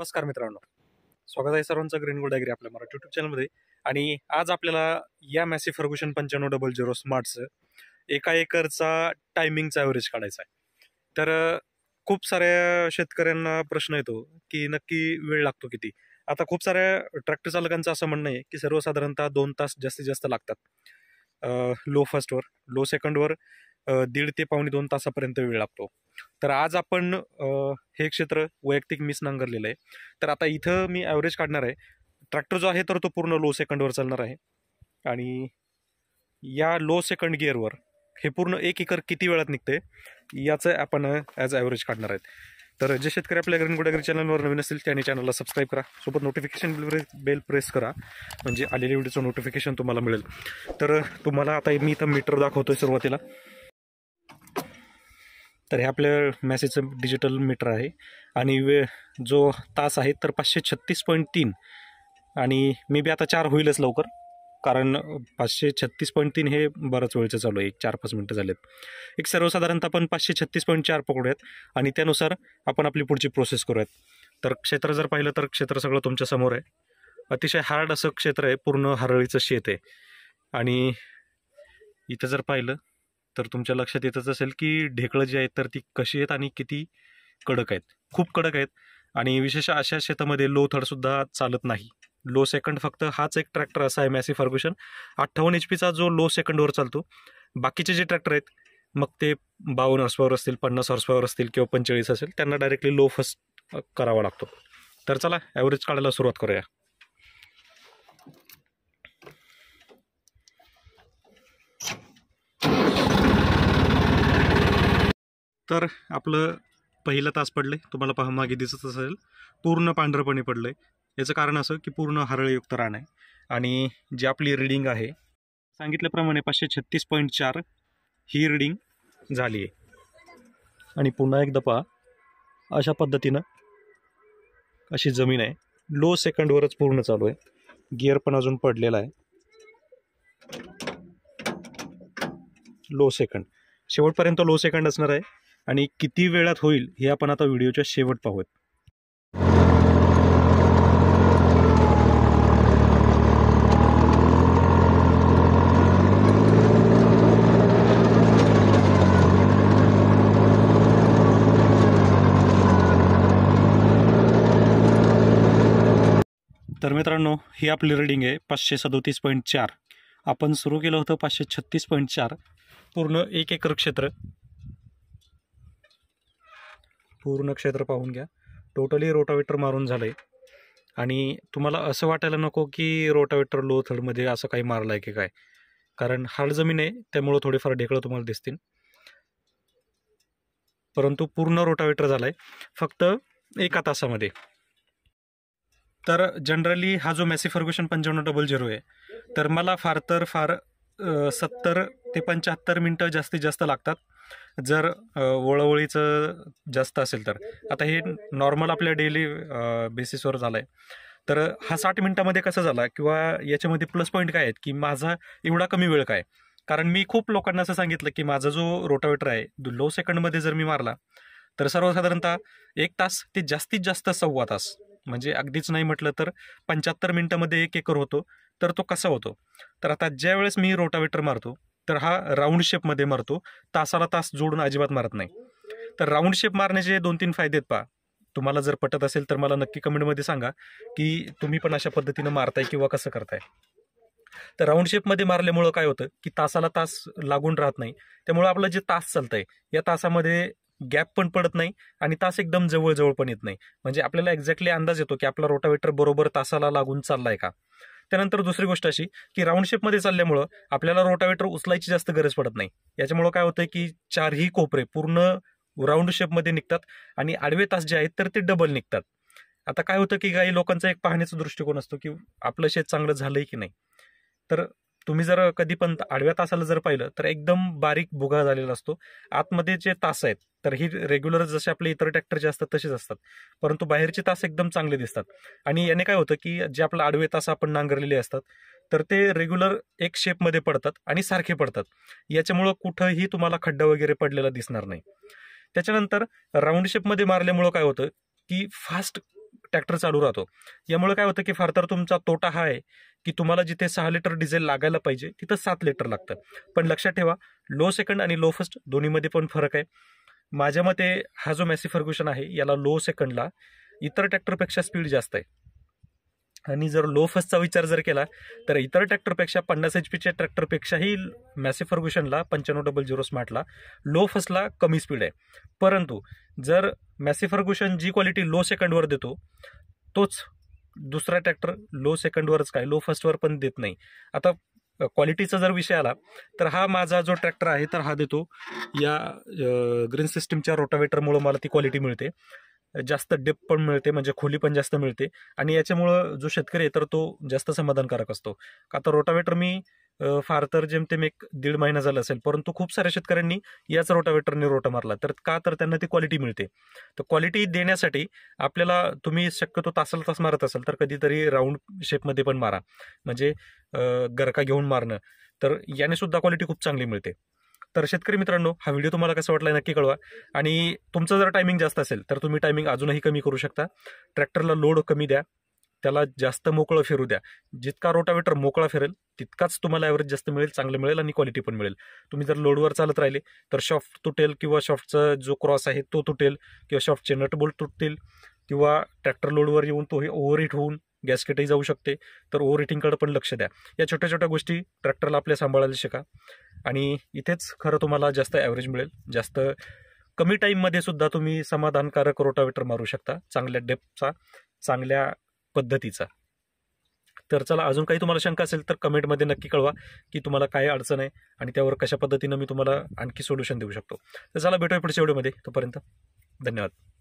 नमस्कार मित्रांनो स्वागत आहे सर्वांचं ग्रीन गोल्ड डायग्री आपल्या मराठी युट्यूब चॅनलमध्ये आणि आज आपल्याला या मॅसी फर्गुशन पंच्याण्णव डबल झिरो स्मार्टचं एका एकरचा टायमिंगचा ॲव्हरेज काढायचा आहे तर खूप साऱ्या शेतकऱ्यांना प्रश्न येतो की नक्की वेळ लागतो किती आता खूप साऱ्या ट्रॅक्टर चालकांचं असं म्हणणं आहे की सर्वसाधारणतः दोन तास जास्तीत जास्त लागतात लो फर्स्टवर लो सेकंडवर दीड ते पावणे दोन तासापर्यंत वेळ लागतो तर आज आपण हे क्षेत्र वैयक्तिक मिस नांगरलेलं आहे तर आता इथं मी ॲव्हरेज काढणार आहे ट्रॅक्टर जो आहे तर तो पूर्ण लो सेकंडवर चालणार आहे आणि या लो सेकंड गिअरवर हे पूर्ण एक एकर किती वेळात निघते याचं आपण ॲज ॲव्हरेज काढणार आहेत तर जे शेतकरी आपल्या ग्रीन गुडागरी चॅनलवर नवीन असतील त्यांनी चॅनलला सबस्क्राईब करा सोबत नोटिफिकेशन बेल प्रेस करा म्हणजे आलेल्या व्हिडिओचं नोटिफिकेशन तुम्हाला मिळेल तर तुम्हाला आता मी इथं मीटर दाखवतो आहे सुरुवातीला तर हे आपल्या मॅसेजचं डिजिटल मीटर आहे आणि वे जो तास आहे तर पाचशे छत्तीस पॉईंट तीन आणि मे बी आता चार होईलच लवकर कारण पाचशे छत्तीस पॉईंट तीन हे बऱ्याच वेळचं चालू आहे एक चार पाच मिनटं झालेत एक सर्वसाधारणतः आपण पाचशे छत्तीस पॉईंट चार पकडूयात आणि त्यानुसार आपण आपली पुढची प्रोसेस करूयात तर क्षेत्र जर पाहिलं तर क्षेत्र सगळं तुमच्या समोर आहे अतिशय हार्ड असं क्षेत्र आहे पूर्ण हरळीचं शेत आहे आणि इथं जर पाहिलं तर तुमच्या लक्षात येतच असेल की ढेकळं जी आहेत तर ती कशी आहेत आणि किती कडक आहेत खूप कडक आहेत आणि विशेष अशा शेतामध्ये लो सुद्धा चालत नाही लो सेकंड फक्त हाच एक ट्रॅक्टर असा आहे मॅसी फर्ग्युशन अठ्ठावन्न एच पीचा जो लो सेकंडवर चालतो बाकीचे जे ट्रॅक्टर आहेत मग ते बावन्न हॉर्सपावर असतील पन्नास हॉर्सपावर असतील किंवा पंचेचाळीस असेल त्यांना डायरेक्टली लो फर्स्ट करावा लागतो तर चला ॲव्हरेज काढायला सुरुवात करूया तर आपलं पहिला तास पडलं आहे तुम्हाला पहा मागे दिसत असेल पूर्ण पांढरपणे पडलं आहे याचं कारण असं की पूर्ण हरळयुक्त रान आहे आणि जी आपली रिडिंग आहे सांगितल्याप्रमाणे पाचशे छत्तीस पॉईंट चार ही रीडिंग झाली आहे आणि पुन्हा एकदा पहा अशा पद्धतीनं अशी जमीन आहे लो सेकंडवरच पूर्ण चालू आहे गिअर पण अजून पडलेला आहे लो सेकंड शेवटपर्यंत लो सेकंड असणार आहे आणि किती वेळात होईल हे आपण आता व्हिडिओच्या शेवट पाहूयात तर मित्रांनो ही आपली रिडिंग आहे पाचशे सदोतीस पॉईंट चार आपण सुरू केलं होतं पाचशे छत्तीस पॉईंट चार पूर्ण एक एकर क्षेत्र पूर्ण क्षेत्र पाहून घ्या टोटली रोटावेटर मारून झालं आहे आणि तुम्हाला असं वाटायला नको की रोटावेटर लो थर्डमध्ये असं काही मारलं आहे की काय कारण हाड जमीन आहे त्यामुळं थोडेफार ढेकळं तुम्हाला दिसतील परंतु पूर्ण रोटावेटर झाला आहे फक्त एका तासामध्ये तर जनरली हा जो मॅसी फर्ग्युशन पंच्याण्णव डबल झिरो आहे तर मला फार तर फार सत्तर ते पंच्याहत्तर मिनटं जास्तीत जास्त लागतात जर वळवळीचं जास्त असेल तर आता हे नॉर्मल आपल्या डेली बेसिसवर झालंय तर हा साठ मिनिटामध्ये कसा झाला किंवा याच्यामध्ये प्लस पॉईंट काय आहेत की माझा एवढा कमी वेळ काय कारण मी खूप लोकांना असं सांगितलं की माझा जो रोटावेटर आहे लो सेकंडमध्ये जर मी मारला तर सर्वसाधारणतः एक तास ते जास्तीत जास्त सव्वा तास म्हणजे अगदीच नाही म्हटलं तर पंच्याहत्तर मिनिटामध्ये एक एकर होतो तर तो कसा होतो तर आता ज्या वेळेस मी रोटावेटर मारतो तर हा राऊंड शेपमध्ये मारतो तासाला तास जोडून अजिबात मारत नाही तर राऊंड शेप मारण्याचे दोन तीन फायदे आहेत पहा तुम्हाला जर पटत असेल तर मला नक्की कमेंटमध्ये सांगा की तुम्ही पण अशा पद्धतीनं मारताय किंवा कसं करताय तर राऊंड शेपमध्ये मारल्यामुळं काय होतं की तासाला तास लागून राहत नाही त्यामुळं आपलं जे तास चालतंय या तासामध्ये गॅप पण पडत नाही आणि तास एकदम जवळजवळ पण येत नाही म्हणजे आपल्याला एक्झॅक्टली अंदाज येतो की आपला रोटावेटर बरोबर तासाला लागून चाललाय का त्यानंतर दुसरी गोष्ट अशी की राऊंड शेपमध्ये चालल्यामुळं आपल्याला रोटावेटर उचलायची जास्त गरज पडत नाही याच्यामुळं काय होतं की चारही कोपरे पूर्ण राऊंड शेपमध्ये निघतात आणि आडवे तास जे आहेत तर ते डबल निघतात आता काय होतं की काही लोकांचा एक पाहण्याचा दृष्टिकोन असतो की आपलं शेत चांगलं झालंय की नाही तर तुम्ही जर कधी पण आडव्या तासाला जर पाहिलं तर एकदम बारीक भुगा झालेला असतो आतमध्ये जे तास आहेत तर ही रेग्युलर जसे आपले इतर ट्रॅक्टरचे असतात तसेच असतात परंतु बाहेरचे तास एकदम चांगले दिसतात आणि याने काय होतं की जे आपलं आडवे तास आपण नांगरलेले असतात तर ते रेग्युलर एक शेपमध्ये पडतात आणि सारखे पडतात याच्यामुळं कुठंही तुम्हाला खड्डा वगैरे पडलेला दिसणार नाही त्याच्यानंतर राऊंड शेपमध्ये मारल्यामुळं काय होतं की फास्ट ट्रॅक्टर चालू राहतो यामुळे काय होतं की फार तर तुमचा तोटा हा आहे की तुम्हाला जिथे सहा लिटर डिझेल लागायला पाहिजे तिथं सात लिटर लागतं पण लक्षात ठेवा लो सेकंड आणि लो फर्स्ट दोन्हीमध्ये पण फरक आहे माझ्या मते हा जो मॅसी फर्ग्युशन आहे याला लो सेकंडला इतर ट्रॅक्टरपेक्षा स्पीड जास्त आहे आणि जर लो फर्स्टचा विचार जर केला तर इतर ट्रॅक्टरपेक्षा पन्नास एच पीच्या ट्रॅक्टरपेक्षाही मॅसी फर्ग्युशनला पंच्याण्णव डबल झिरो स्मार्टला लो फस्टला कमी स्पीड आहे परंतु जर मॅसिफर्गुशन जी क्वालिटी लो सेकंडवर देतो तोच दुसरा ट्रॅक्टर लो सेकंडवरच काय लो फर्स्टवर पण देत नाही आता क्वालिटीचा जर विषय आला तर हा माझा जो ट्रॅक्टर आहे तर हा देतो या ग्रीन सिस्टीमच्या रोटावेटरमुळं मला ती क्वालिटी मिळते जास्त डेप पण मिळते म्हणजे खोली पण जास्त मिळते आणि याच्यामुळं जो शेतकरी आहे तर तो जास्त समाधानकारक असतो आता रोटावेटर मी फार तर जेमतेम एक दीड महिना झाला असेल परंतु खूप साऱ्या शेतकऱ्यांनी याच रोटावेटरने रोटा मारला तर का तर त्यांना ती क्वालिटी मिळते तर क्वालिटी देण्यासाठी आपल्याला तुम्ही शक्यतो तासाला तास मारत असाल तर कधीतरी राऊंड शेपमध्ये पण मारा म्हणजे गरका घेऊन मारणं तर याने सुद्धा क्वालिटी खूप चांगली मिळते तर शेतकरी मित्रांनो हा व्हिडिओ तुम्हाला कसा वाटला नक्की कळवा आणि तुमचं जर टायमिंग जास्त असेल तर तुम्ही टायमिंग अजूनही कमी करू शकता ट्रॅक्टरला लोड कमी द्या त्याला जास्त मोकळं फिरू द्या जितका रोटावेटर मोकळा फिरेल तितकाच तुम्हाला ॲव्हरेज जास्त मिळेल चांगलं मिळेल आणि क्वालिटी पण मिळेल तुम्ही जर लोडवर चालत राहिले तर शॉफ्ट तुटेल किंवा शॉफ्टचा जो क्रॉस आहे तो तुटेल किंवा शॉफ्टचे नटबोल्ट तुटतील किंवा ट्रॅक्टर लोडवर येऊन तो ओव्हरहीट होऊन गॅसकेटही जाऊ शकते तर ओव्हर हिटिंगकडे पण लक्ष द्या या छोट्या छोट्या गोष्टी ट्रॅक्टरला आपल्या सांभाळायला शिका आणि इथेच खरं तुम्हाला जास्त ॲव्हरेज मिळेल जास्त कमी टाईममध्ये सुद्धा तुम्ही समाधानकारक रोटावेटर मारू शकता चांगल्या डेपचा चांगल्या पद्धतीचा तर चला अजून काही तुम्हाला शंका असेल तर कमेंटमध्ये नक्की कळवा की तुम्हाला काय अडचण आहे आणि त्यावर कशा पद्धतीनं मी तुम्हाला आणखी सोल्युशन देऊ शकतो तर चला भेटूया पुढच्या व्हिडिओमध्ये तोपर्यंत धन्यवाद